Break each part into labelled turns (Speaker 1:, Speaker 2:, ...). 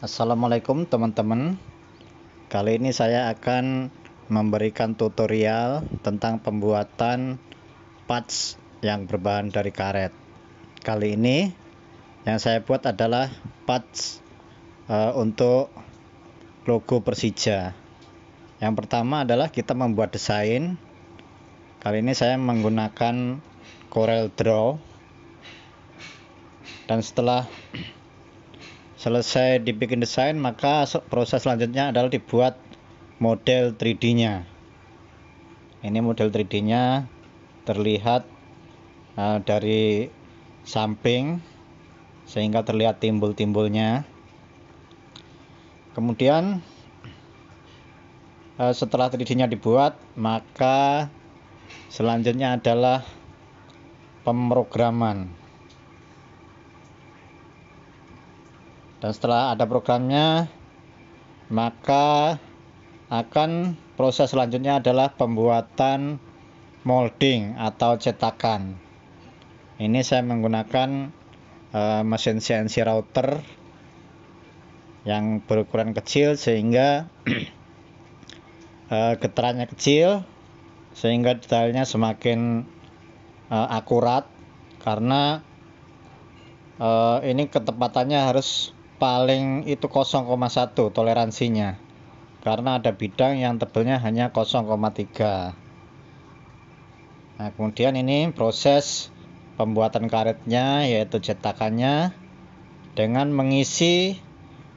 Speaker 1: Assalamualaikum teman-teman Kali ini saya akan memberikan tutorial tentang pembuatan patch yang berbahan dari karet Kali ini yang saya buat adalah patch eh, uh, untuk logo Persija Yang pertama adalah kita membuat desain Kali ini saya menggunakan Corel Draw Dan setelah selesai dibikin desain maka proses selanjutnya adalah dibuat model 3D nya ini model 3D nya terlihat uh, dari samping sehingga terlihat timbul-timbulnya kemudian uh, setelah 3D nya dibuat maka selanjutnya adalah pemrograman dan setelah ada programnya maka akan proses selanjutnya adalah pembuatan molding atau cetakan ini saya menggunakan uh, mesin CNC router yang berukuran kecil sehingga uh, eh, getarannya kecil sehingga detailnya semakin uh, akurat karena uh, ini ketepatannya harus paling itu 0,1 toleransinya karena ada bidang yang tebelnya hanya 0,3 nah kemudian ini proses pembuatan karetnya yaitu cetakannya dengan mengisi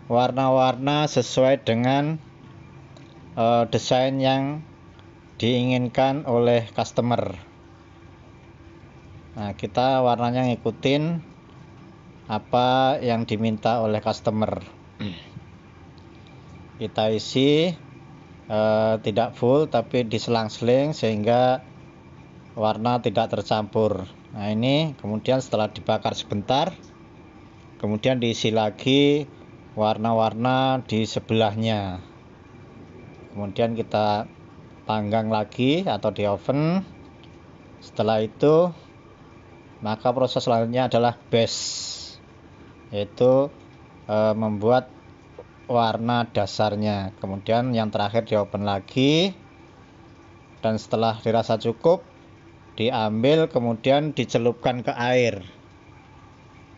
Speaker 1: warna-warna sesuai dengan uh, desain yang diinginkan oleh customer nah kita warnanya ngikutin apa yang diminta oleh customer hmm. kita isi eh, tidak full tapi diselang-seling sehingga warna tidak tercampur nah ini kemudian setelah dibakar sebentar kemudian diisi lagi warna-warna di sebelahnya kemudian kita panggang lagi atau di oven setelah itu maka proses selanjutnya adalah base yaitu e, membuat warna dasarnya kemudian yang terakhir di open lagi dan setelah dirasa cukup diambil kemudian dicelupkan ke air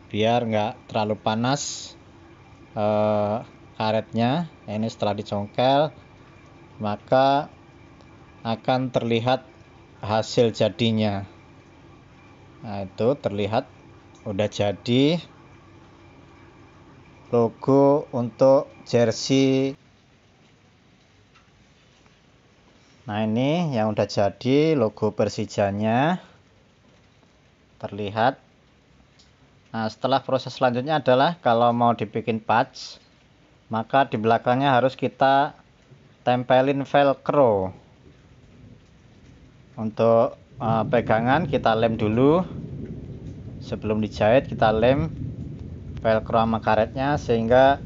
Speaker 1: biar nggak terlalu panas e, karetnya ini setelah dicongkel maka akan terlihat hasil jadinya nah itu terlihat udah jadi logo untuk jersey nah ini yang udah jadi logo persijanya terlihat nah setelah proses selanjutnya adalah kalau mau dibikin patch maka di belakangnya harus kita tempelin velcro untuk eh, pegangan kita lem dulu sebelum dijahit kita lem velcro sama karetnya sehingga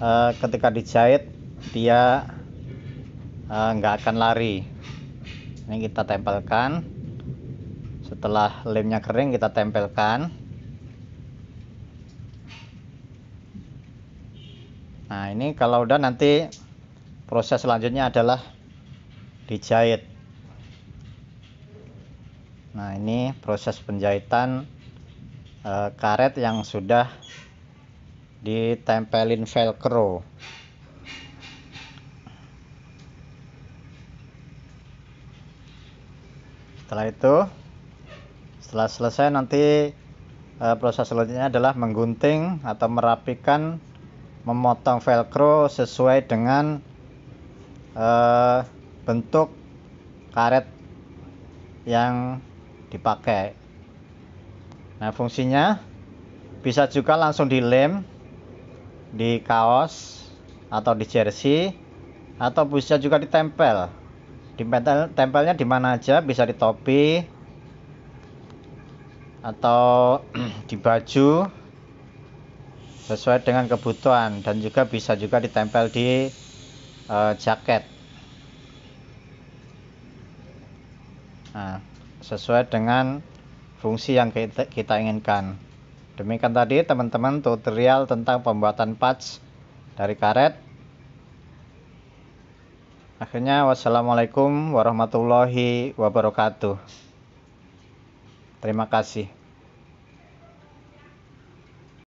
Speaker 1: uh, ketika dijahit dia eh, nggak uh, akan lari ini kita tempelkan setelah lemnya kering kita tempelkan nah ini kalau udah nanti proses selanjutnya adalah dijahit nah ini proses penjahitan Eh, karet yang sudah ditempelin velcro setelah itu setelah selesai nanti eh, proses selanjutnya adalah menggunting atau merapikan memotong velcro sesuai dengan eh, bentuk karet yang dipakai Nah, fungsinya bisa juga langsung dilem di kaos atau di jersey atau bisa juga ditempel. Ditempel tempelnya di mana aja, bisa di topi atau di baju sesuai dengan kebutuhan dan juga bisa juga ditempel di uh, jaket. Nah, sesuai dengan fungsi yang kita, kita inginkan. Demikian tadi teman-teman tutorial tentang pembuatan patch dari karet. Akhirnya wassalamualaikum warahmatullahi wabarakatuh. Terima kasih.